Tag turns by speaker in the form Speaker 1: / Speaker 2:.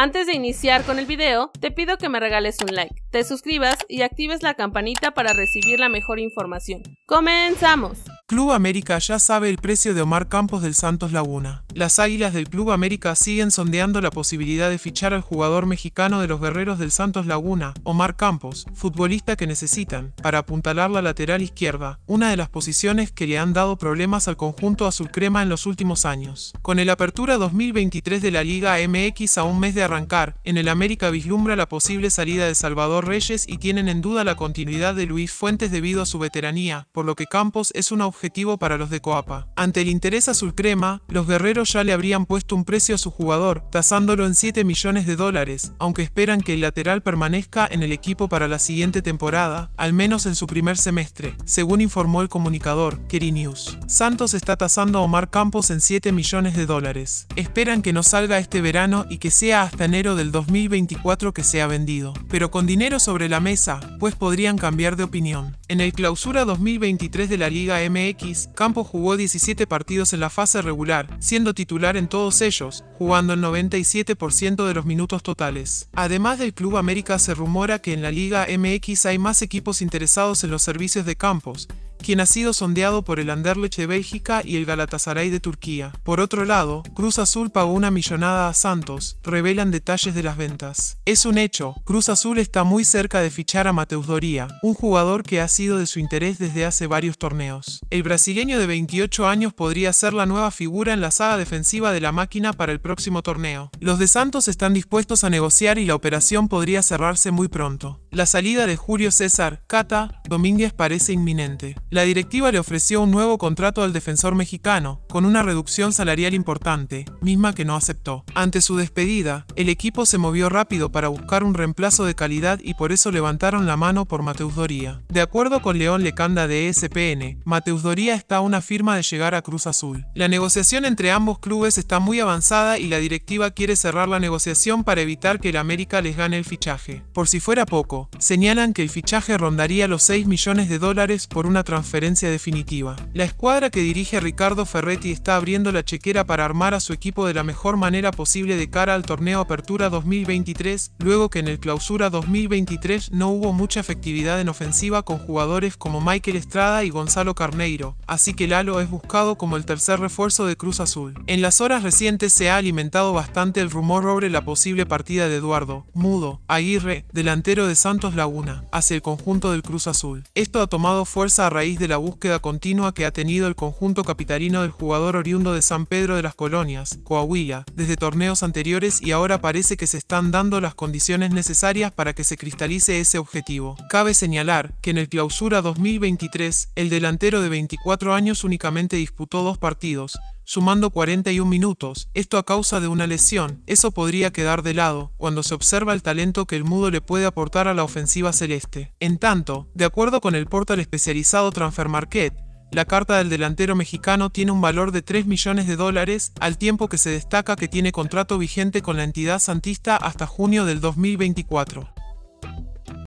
Speaker 1: Antes de iniciar con el video, te pido que me regales un like, te suscribas y actives la campanita para recibir la mejor información. ¡Comenzamos! Club América ya sabe el precio de Omar Campos del Santos Laguna las Águilas del Club América siguen sondeando la posibilidad de fichar al jugador mexicano de los guerreros del Santos Laguna, Omar Campos, futbolista que necesitan, para apuntalar la lateral izquierda, una de las posiciones que le han dado problemas al conjunto azul crema en los últimos años. Con el apertura 2023 de la Liga MX a un mes de arrancar, en el América vislumbra la posible salida de Salvador Reyes y tienen en duda la continuidad de Luis Fuentes debido a su veteranía, por lo que Campos es un objetivo para los de Coapa. Ante el interés azulcrema, los guerreros ya le habrían puesto un precio a su jugador, tasándolo en 7 millones de dólares, aunque esperan que el lateral permanezca en el equipo para la siguiente temporada, al menos en su primer semestre, según informó el comunicador, Kerry News. Santos está tasando a Omar Campos en 7 millones de dólares. Esperan que no salga este verano y que sea hasta enero del 2024 que sea vendido. Pero con dinero sobre la mesa, pues podrían cambiar de opinión. En el clausura 2023 de la Liga MX, Campos jugó 17 partidos en la fase regular, siendo titular en todos ellos, jugando el 97% de los minutos totales. Además del Club América se rumora que en la Liga MX hay más equipos interesados en los servicios de Campos, quien ha sido sondeado por el Anderlecht de Bélgica y el Galatasaray de Turquía. Por otro lado, Cruz Azul pagó una millonada a Santos, revelan detalles de las ventas. Es un hecho, Cruz Azul está muy cerca de fichar a Mateus Doria, un jugador que ha sido de su interés desde hace varios torneos. El brasileño de 28 años podría ser la nueva figura en la saga defensiva de la máquina para el próximo torneo. Los de Santos están dispuestos a negociar y la operación podría cerrarse muy pronto. La salida de Julio César Cata Domínguez parece inminente. La directiva le ofreció un nuevo contrato al defensor mexicano, con una reducción salarial importante, misma que no aceptó. Ante su despedida, el equipo se movió rápido para buscar un reemplazo de calidad y por eso levantaron la mano por Mateus Doría. De acuerdo con León Lecanda de ESPN, Mateus Doría está a una firma de llegar a Cruz Azul. La negociación entre ambos clubes está muy avanzada y la directiva quiere cerrar la negociación para evitar que el América les gane el fichaje. Por si fuera poco, Señalan que el fichaje rondaría los 6 millones de dólares por una transferencia definitiva. La escuadra que dirige Ricardo Ferretti está abriendo la chequera para armar a su equipo de la mejor manera posible de cara al torneo Apertura 2023, luego que en el Clausura 2023 no hubo mucha efectividad en ofensiva con jugadores como Michael Estrada y Gonzalo Carneiro, así que Lalo es buscado como el tercer refuerzo de Cruz Azul. En las horas recientes se ha alimentado bastante el rumor sobre la posible partida de Eduardo Mudo Aguirre, delantero de San Santos Laguna, hacia el conjunto del Cruz Azul. Esto ha tomado fuerza a raíz de la búsqueda continua que ha tenido el conjunto capitalino del jugador oriundo de San Pedro de las Colonias, Coahuila, desde torneos anteriores y ahora parece que se están dando las condiciones necesarias para que se cristalice ese objetivo. Cabe señalar que en el clausura 2023, el delantero de 24 años únicamente disputó dos partidos, sumando 41 minutos, esto a causa de una lesión, eso podría quedar de lado, cuando se observa el talento que el mudo le puede aportar a la ofensiva celeste. En tanto, de acuerdo con el portal especializado Transfer Market, la carta del delantero mexicano tiene un valor de 3 millones de dólares, al tiempo que se destaca que tiene contrato vigente con la entidad santista hasta junio del 2024.